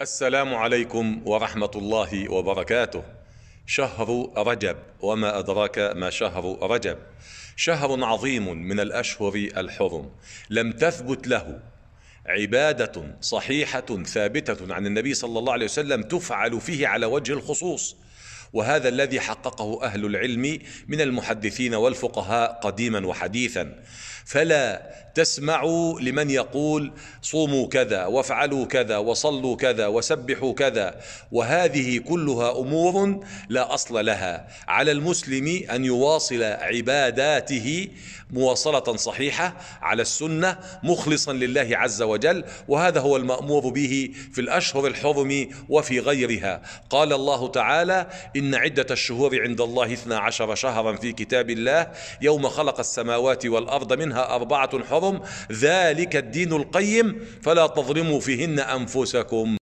السلام عليكم ورحمة الله وبركاته شهر رجب وما أدراك ما شهر رجب شهر عظيم من الأشهر الحرم لم تثبت له عبادة صحيحة ثابتة عن النبي صلى الله عليه وسلم تفعل فيه على وجه الخصوص وهذا الذي حققه أهل العلم من المحدثين والفقهاء قديما وحديثا فلا تسمعوا لمن يقول صوموا كذا وافعلوا كذا وصلوا كذا وسبحوا كذا وهذه كلها امور لا اصل لها على المسلم ان يواصل عباداته مواصله صحيحه على السنه مخلصا لله عز وجل وهذا هو المامور به في الاشهر الحرم وفي غيرها قال الله تعالى ان عده الشهور عند الله اثنا عشر شهرا في كتاب الله يوم خلق السماوات والارض منها منها أربعة حرم ذلك الدين القيم فلا تظلموا فيهن أنفسكم